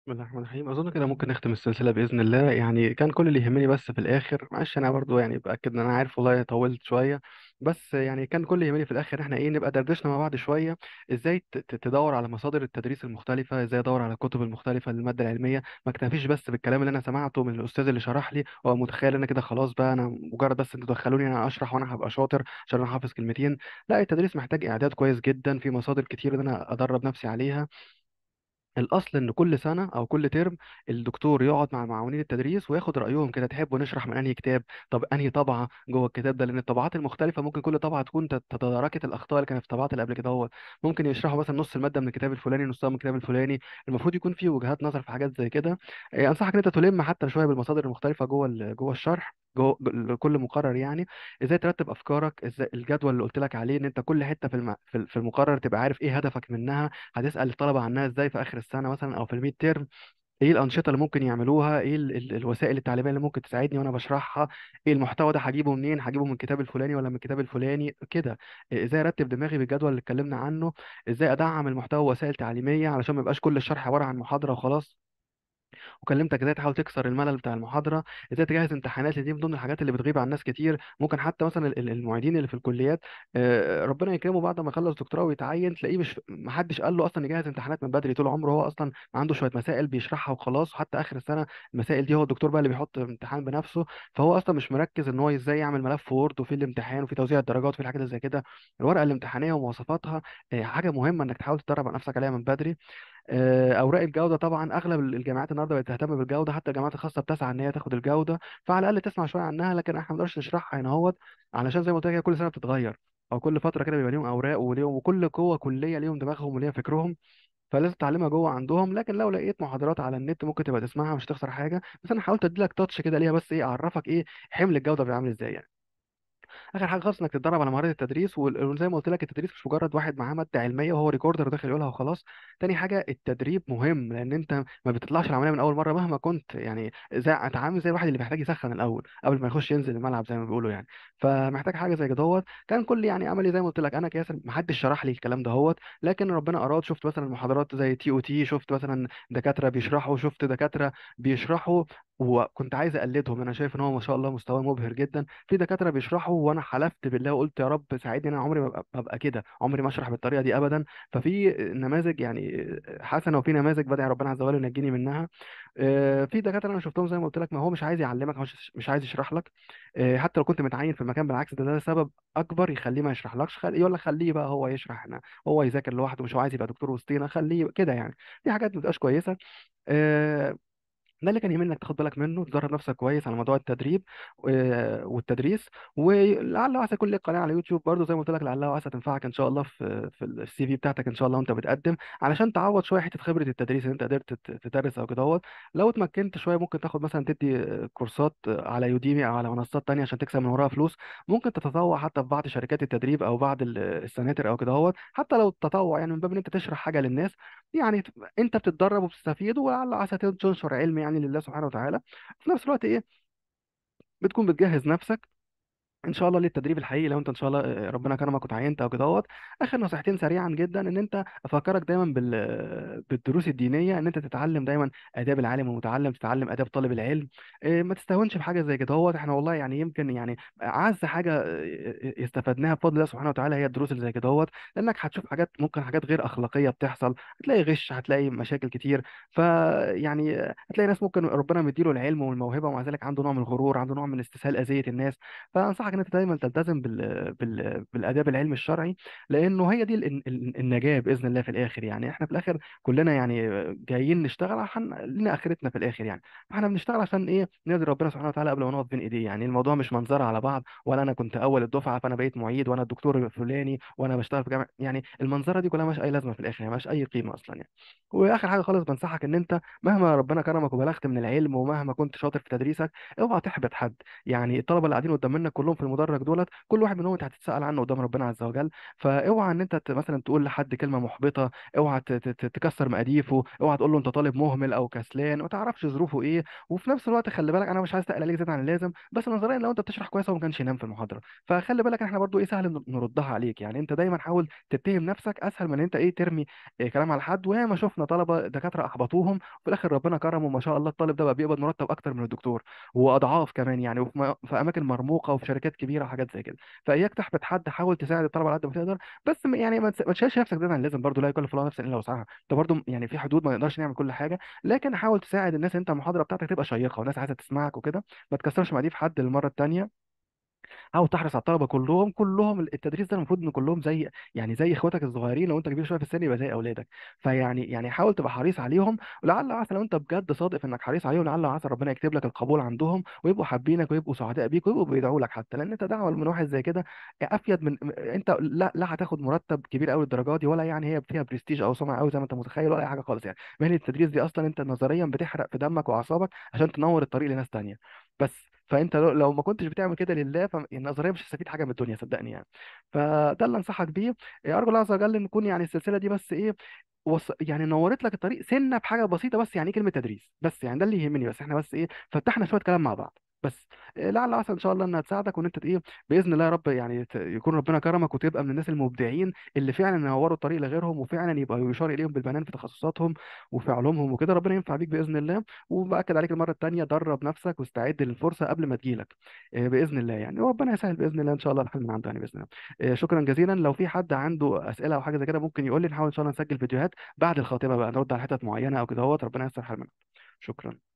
بسم الله الرحمن الرحيم اظن كده ممكن نختم السلسله باذن الله يعني كان كل اللي يهمني بس في الاخر معلش انا برضو يعني باكد ان انا عارف والله طولت شويه بس يعني كان كل اللي يهمني في الاخر احنا ايه نبقى دردشنا مع بعض شويه ازاي تدور على مصادر التدريس المختلفه ازاي ادور على الكتب المختلفه للماده العلميه ما اكتفيش بس بالكلام اللي انا سمعته من الاستاذ اللي شرح لي وأبقى متخيل انا كده خلاص بقى انا مجرد بس انتوا دخلوني انا اشرح وانا هبقى شاطر عشان انا حافظ كلمتين لا التدريس محتاج اعداد كويس جدا في مصادر كتير انا ادرب نفسي عليها الاصل ان كل سنه او كل ترم الدكتور يقعد مع معاونين التدريس وياخد رايهم كده تحبوا نشرح من انهي كتاب طب انهي طبعه جوه الكتاب ده لان الطبعات المختلفه ممكن كل طبعه تكون تداركت الاخطاء اللي كانت في الطبعات اللي قبل كده هو ممكن يشرحوا مثلا نص الماده من الكتاب الفلاني نصها من الكتاب الفلاني المفروض يكون في وجهات نظر في حاجات زي كده آه، انصحك ان انت تلم حتى شويه بالمصادر المختلفه جوه جوه الشرح جو... لكل مقرر يعني ازاي ترتب افكارك ازاي الجدول اللي قلت لك عليه ان انت كل حته في الم... في في المقرر تبقى عارف ايه هدفك منها هتسال الطلبه عنها ازاي في اخر السنه مثلا او في الميد تيرم ايه الانشطه اللي ممكن يعملوها ايه ال... ال- الوسائل التعليميه اللي ممكن تساعدني وانا بشرحها ايه المحتوى ده هجيبه منين هجيبه من الكتاب الفلاني ولا من الكتاب الفلاني كده ازاي ارتب دماغي بالجدول اللي اتكلمنا عنه ازاي ادعم المحتوى وسائل تعليميه علشان ما يبقاش كل الشرح عباره عن محاضره وخلاص وكلمتك ازاي تحاول تكسر الملل بتاع المحاضره ازاي تجهز امتحانات دي من ضمن الحاجات اللي بتغيب عن ناس كتير ممكن حتى مثلا المعيدين اللي في الكليات ربنا يكرمه بعد ما يخلص دكتوراه ويتعين تلاقيه مش محدش قال له اصلا يجهز امتحانات من بدري طول عمره هو اصلا عنده شويه مسائل بيشرحها وخلاص وحتى اخر السنه المسائل دي هو الدكتور بقى اللي بيحط الامتحان بنفسه فهو اصلا مش مركز ان هو ازاي يعمل ملف وورد وفي الامتحان وفي توزيع الدرجات وفي الحاجات اللي زي كده الورقه الامتحانيه ومواصفاتها حاجه مهمه انك تحاول تدرب على نفسك عليها من بدري آه، اوراق الجوده طبعا اغلب الجامعات النهارده بقت تهتم بالجوده حتى الجامعات الخاصه بتسعى ان هي تاخد الجوده فعلى الاقل تسمع شويه عنها لكن احنا ما نقدرش نشرحها هنا اهوت علشان زي ما قلت لك هي كل سنه بتتغير او كل فتره كده بيبقى ليهم اوراق وليهم وكل قوه كليه ليهم دماغهم وليها فكرهم فلازم تتعلمها جوه عندهم لكن لو لقيت محاضرات على النت ممكن تبقى تسمعها مش هتخسر حاجه بس انا حاولت ادي لك تاتش كده ليها بس ايه اعرفك ايه حمل الجوده بيبقى عامل ازاي يعني اخر حاجه خالص انك تتدرب على مهاره التدريس وزي ما قلت لك التدريس مش مجرد واحد معاه ماده علميه وهو ريكوردر داخل يقولها وخلاص تاني حاجه التدريب مهم لان انت ما بتطلعش العمليه من اول مره مهما كنت يعني زي اتعامل زي الواحد اللي بيحتاج يسخن الاول قبل ما يخش ينزل الملعب زي ما بيقولوا يعني فمحتاج حاجه زي دوت كان كل يعني عملي زي ما قلت لك انا كياسر ما حدش شرح لي الكلام دهوت لكن ربنا اراد شفت مثلا محاضرات زي تي او تي شفت مثلا دكاتره بيشرحوا شفت دكاتره بيشرحوا وكنت عايز اقلدهم انا شايف ان هو ما شاء الله مستواه مبهر جدا في دكاتره بيشرحوا وانا انا حلفت بالله وقلت يا رب ساعدني انا عمري ما ابقى كده عمري ما اشرح بالطريقه دي ابدا ففي نماذج يعني حسنه وفي نماذج بدعي ربنا عز وجل ينجيني منها آه، في دكاتره انا شفتهم زي ما قلت لك ما هو مش عايز يعلمك مش مش عايز يشرح لك آه، حتى لو كنت متعين في المكان بالعكس ده, ده سبب اكبر يخليه ما يشرحلكش خل... يقول لك خليه بقى هو يشرح هنا هو يذاكر لوحده مش هو عايز يبقى دكتور وسطينا خليه كده يعني دي حاجات ما بتبقاش كويسه آه، ده اللي كان يهمني انك تاخد بالك منه تدرب نفسك كويس على موضوع التدريب آه، والتدريس ولعل وعسى كل القناه على يوتيوب برضه زي ما قلت لك لعل وعسى تنفعك ان شاء الله في في السي في بتاعتك ان شاء الله وانت بتقدم علشان تعوض شويه حته خبره التدريس اللي انت قدرت تدرس او كدهوت لو اتمكنت شويه ممكن تاخد مثلا تدي آه، كورسات آه، على يوديمي او على منصات تانيه عشان تكسب من وراها فلوس ممكن تتطوع حتى في بعض شركات التدريب او بعض السناتر او كدهوت حتى لو التطوع يعني من باب ان انت تشرح حاجه للناس يعني انت بتتدرب وبتستفيد ولعل وعسى تنشر علم يعني يعني لله سبحانه وتعالى في نفس الوقت ايه بتكون بتجهز نفسك ان شاء الله للتدريب الحقيقي لو انت ان شاء الله ربنا كرمك وتعينت او كدهوت اخر نصيحتين سريعا جدا ان انت افكرك دايما بال... بالدروس الدينيه ان انت تتعلم دايما اداب العالم المتعلم تتعلم اداب طالب العلم إيه ما تستهونش بحاجه زي كدهوت احنا والله يعني يمكن يعني اعز حاجه استفدناها بفضل الله سبحانه وتعالى هي الدروس اللي زي كدهوت لانك هتشوف حاجات ممكن حاجات غير اخلاقيه بتحصل هتلاقي غش هتلاقي مشاكل كتير فيعني هتلاقي ناس ممكن ربنا مديله العلم والموهبه ومع ذلك عنده نوع من الغرور عنده نوع من استسهال اذيه الناس فانصحك انصحك ان انت دايما تلتزم بال... بال... بالاداب العلم الشرعي لانه هي دي النجاه باذن الله في الاخر يعني احنا في الاخر كلنا يعني جايين نشتغل عشان لنا اخرتنا في الاخر يعني فاحنا بنشتغل عشان ايه نرضي ربنا سبحانه وتعالى قبل ما نقف بين ايديه يعني الموضوع مش منظره على بعض ولا انا كنت اول الدفعه فانا بقيت معيد وانا الدكتور الفلاني وانا بشتغل في جامعه يعني المنظره دي كلها مش اي لازمه في الاخر يعني مش اي قيمه اصلا يعني واخر حاجه خالص بنصحك ان انت مهما ربنا كرمك وبلغت من العلم ومهما كنت شاطر في تدريسك اوعى تحبط حد يعني الطلبه اللي قاعدين قدام منك كلهم في المدرج دولت كل واحد منهم انت هتتسال عنه قدام ربنا عز وجل فاوعى ان انت مثلا تقول لحد كلمه محبطه اوعى تكسر مقاديفه اوعى تقول له انت طالب مهمل او كسلان ما تعرفش ظروفه ايه وفي نفس الوقت خلي بالك انا مش عايز تقل عليك زياده عن اللازم بس نظريا لو انت بتشرح كويس هو ما كانش ينام في المحاضره فخلي بالك احنا برضو ايه سهل نردها عليك يعني انت دايما حاول تتهم نفسك اسهل من ان انت ايه ترمي إيه كلام على حد وياما شفنا طلبه دكاتره احبطوهم وفي الاخر ربنا كرمه ما شاء الله الطالب ده بقى بيقبض مرتب اكتر من الدكتور واضعاف كمان يعني وفي في اماكن مرموقه وفي شركات شركات كبيره وحاجات زي كده فاياك تحبط حد حاول تساعد الطلبه على قد ما تقدر بس يعني ما تشيلش نفسك دايما عن برضه لا يكلف الله نفسا الا وسعها انت برضه يعني في حدود ما نقدرش نعمل كل حاجه لكن حاول تساعد الناس انت المحاضره بتاعتك تبقى شيقه والناس عايزه تسمعك وكده ما تكسرش في حد المره الثانيه او تحرص على الطلبه كلهم كلهم التدريس ده المفروض ان كلهم زي يعني زي اخواتك الصغيرين لو انت كبير شويه في السن يبقى زي اولادك فيعني يعني حاول تبقى حريص عليهم ولعل عسى لو انت بجد صادق في انك حريص عليهم لعل عسى ربنا يكتب لك القبول عندهم ويبقوا حابينك ويبقوا سعداء بيك ويبقوا بيدعوا لك حتى لان انت دعوه من واحد زي كده افيد من انت لا لا هتاخد مرتب كبير قوي الدرجه دي ولا يعني هي فيها برستيج او سمعه قوي زي ما انت متخيل ولا اي حاجه خالص يعني مهنه التدريس دي اصلا انت نظريا بتحرق في دمك واعصابك عشان تنور الطريق لناس ثانيه بس فانت لو لو ما كنتش بتعمل كده لله فالنظريه يعني مش هتستفيد حاجه من الدنيا صدقني يعني فده اللي انصحك بيه إيه، ارجو الله عز وجل ان تكون يعني السلسله دي بس ايه وص... يعني نورت لك الطريق سنه بحاجه بسيطه بس يعني ايه كلمه تدريس بس يعني ده اللي يهمني بس احنا بس ايه فتحنا شويه كلام مع بعض بس آه، لعل عسى ان شاء الله انها تساعدك وان انت ايه باذن الله يا رب يعني يكون ربنا كرمك وتبقى من الناس المبدعين اللي فعلا ينوروا الطريق لغيرهم وفعلا يبقى يشار اليهم بالبنان في تخصصاتهم وفي علومهم وكده ربنا ينفع بيك باذن الله وباكد عليك المره الثانيه درب نفسك واستعد للفرصه قبل ما تجيلك لك آه، باذن الله يعني وربنا يسهل باذن الله ان شاء الله الحل من عنده يعني باذن الله آه، شكرا جزيلا لو في حد عنده اسئله او حاجه زي كده ممكن يقول لي نحاول ان شاء الله نسجل فيديوهات بعد الخاتمه بقى نرد على حتت معينه او كده اهوت ربنا ييسر الحل منك شكرا